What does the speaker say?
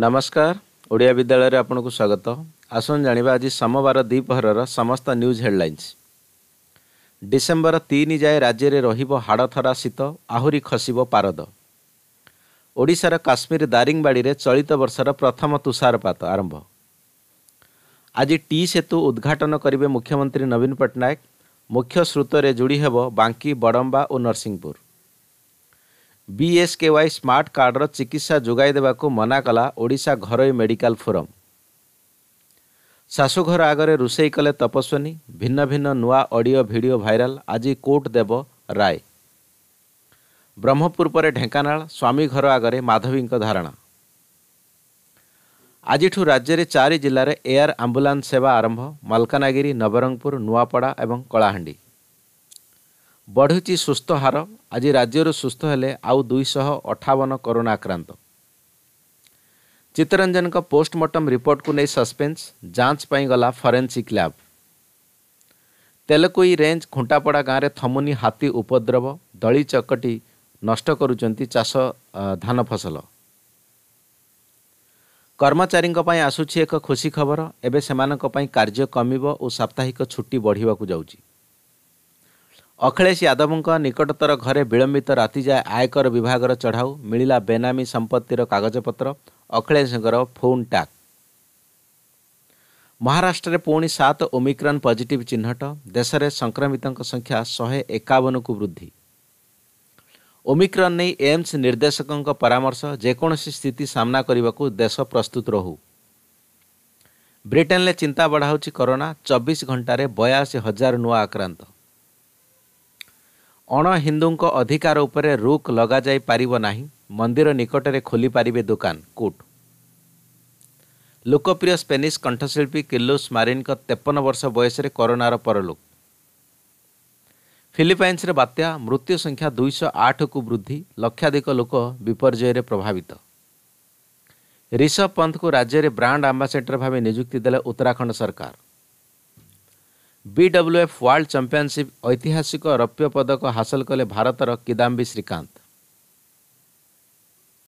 ନମସ୍କାର ଓଡ଼ିଆ ବିଦ୍ୟାଳୟରେ ଆପଣଙ୍କୁ ସ୍ୱାଗତ ଆସନ୍ତୁ ଜାଣିବା ଆଜି ସୋମବାର ଦ୍ୱିପହରର ସମସ୍ତ ନ୍ୟୁଜ୍ ହେଡ଼ଲାଇନ୍ସ ଡିସେମ୍ବର ତିନି ଯାଏ ରାଜ୍ୟରେ ରହିବ ହାଡ଼ଥରା ଶୀତ ଆହୁରି ଖସିବ ପାରଦ ଓଡ଼ିଶାର କାଶ୍ମୀର ଦାରିଙ୍ଗବାଡ଼ିରେ ଚଳିତ ବର୍ଷର ପ୍ରଥମ ତୁଷାରପାତ ଆରମ୍ଭ ଆଜି ଟି ସେତୁ ଉଦ୍ଘାଟନ କରିବେ ମୁଖ୍ୟମନ୍ତ୍ରୀ ନବୀନ ପଟ୍ଟନାୟକ ମୁଖ୍ୟ ସ୍ରୋତରେ ଯୋଡ଼ି ହେବ ବାଙ୍କି ବଡ଼ମ୍ବା ଓ ନରସିଂହପୁର ବିଏସ୍କେୱାଇ ସ୍ମାର୍ଟ କାର୍ଡ଼ର ଚିକିତ୍ସା ଯୋଗାଇ ଦେବାକୁ ମନା କଲା ଓଡ଼ିଶା ଘରୋଇ ମେଡ଼ିକାଲ ଫୋରମ୍ ଶାଶୁଘର ଆଗରେ ରୋଷେଇ କଲେ ତପସ୍ୱିନୀ ଭିନ୍ନ ଭିନ୍ନ ନୂଆ ଅଡ଼ିଓ ଭିଡ଼ିଓ ଭାଇରାଲ୍ ଆଜି କୋର୍ଟ ଦେବ ରାୟ ବ୍ରହ୍ମପୁର ପରେ ଢେଙ୍କାନାଳ ସ୍ୱାମୀ ଘର ଆଗରେ ମାଧବୀଙ୍କ ଧାରଣା ଆଜିଠୁ ରାଜ୍ୟରେ ଚାରି ଜିଲ୍ଲାରେ ଏୟାର ଆମ୍ବୁଲାନ୍ସ ସେବା ଆରମ୍ଭ ମାଲକାନଗିରି ନବରଙ୍ଗପୁର ନୂଆପଡ଼ା ଏବଂ କଳାହାଣ୍ଡି ବଢ଼ୁଛି ସୁସ୍ଥ ହାର ଆଜି ରାଜ୍ୟରୁ ସୁସ୍ଥ ହେଲେ ଆଉ ଦୁଇଶହ ଅଠାବନ କରୋନା ଆକ୍ରାନ୍ତ ଚିତ୍ତରଞ୍ଜନଙ୍କ ପୋଷ୍ଟମର୍ଟମ୍ ରିପୋର୍ଟକୁ ନେଇ ସସ୍ପେନ୍ସ ଯାଞ୍ଚ ପାଇଁ ଗଲା forensic lab Telkoi range Khuntapada ଗାଁରେ ଥମୁନି ହାତୀ ଉପଦ୍ରବ ଦଳି ଚକଟି ନଷ୍ଟ କରୁଛନ୍ତି ଚାଷ ଧାନ ଫସଲ କର୍ମଚାରୀଙ୍କ ପାଇଁ ଆସୁଛି ଏକ ଖୁସି ଖବର ଏବେ ସେମାନଙ୍କ ପାଇଁ କାର୍ଯ୍ୟ କମିବ ଓ ସାପ୍ତାହିକ ଛୁଟି ବଢ଼ିବାକୁ ଯାଉଛି ଅଖିଳେଶ ଯାଦବଙ୍କ ନିକଟତର ଘରେ ବିଳମ୍ବିତ ରାତି ଯାଏ ଆୟକର ବିଭାଗର ଚଢ଼ାଉ ମିଳିଲା ବେନାମୀ ସମ୍ପତ୍ତିର କାଗଜପତ୍ର ଅଖିଳେଶଙ୍କର ଫୋନ୍ ଟ୍ୟାକ୍ ମହାରାଷ୍ଟ୍ରରେ ପୁଣି ସାତ ଓମିକ୍ରନ୍ ପଜିଟିଭ୍ ଚିହ୍ନଟ ଦେଶରେ ସଂକ୍ରମିତଙ୍କ ସଂଖ୍ୟା ଶହେ ଏକାବନକୁ ବୃଦ୍ଧି ଓମିକ୍ରନ୍ ନେଇ ଏମ୍ସ ନିର୍ଦ୍ଦେଶକଙ୍କ ପରାମର୍ଶ ଯେକୌଣସି ସ୍ଥିତି ସାମ୍ନା କରିବାକୁ ଦେଶ ପ୍ରସ୍ତୁତ ରହୁ ବ୍ରିଟେନ୍ରେ ଚିନ୍ତା ବଢ଼ାଉଛି କରୋନା ଚବିଶ ଘଣ୍ଟାରେ ବୟାଅଶୀ ହଜାର ନୂଆ ଆକ୍ରାନ୍ତ ଅଣ ହିନ୍ଦୁଙ୍କ ଅଧିକାର ଉପରେ ରୁକ୍ ଲଗାଯାଇ ପାରିବ ନାହିଁ ମନ୍ଦିର ନିକଟରେ ଖୋଲିପାରିବେ ଦୋକାନ କୁଟ୍ ଲୋକପ୍ରିୟ ସ୍ପେନିସ୍ କଣ୍ଠଶିଳ୍ପୀ କିଲୁସ୍ ମାରିନ୍ଙ୍କ ତେପନ ବର୍ଷ ବୟସରେ କରୋନାର ପରଲୋକ ଫିଲିପାଇନ୍ସରେ ବାତ୍ୟା ମୃତ୍ୟୁ ସଂଖ୍ୟା ଦୁଇଶହ ଆଠକୁ ବୃଦ୍ଧି ଲକ୍ଷାଧିକ ଲୋକ ବିପର୍ଯ୍ୟୟରେ ପ୍ରଭାବିତ ରିଷଭ ପନ୍ଥଙ୍କୁ ରାଜ୍ୟରେ ବ୍ରାଣ୍ଡ ଆମ୍ବାସେଡର ଭାବେ ନିଯୁକ୍ତି ଦେଲେ ଉତ୍ତରାଖଣ୍ଡ ସରକାର ବିଡବ୍ଲ୍ୟୁଏଫ୍ ୱାର୍ଲଡ଼ ଚମ୍ପିଅନସିପ୍ ଐତିହାସିକ ରୌପ୍ୟ ପଦକ ହାସଲ କଲେ ଭାରତର କିଦାମ୍ବି ଶ୍ରୀକାନ୍ତ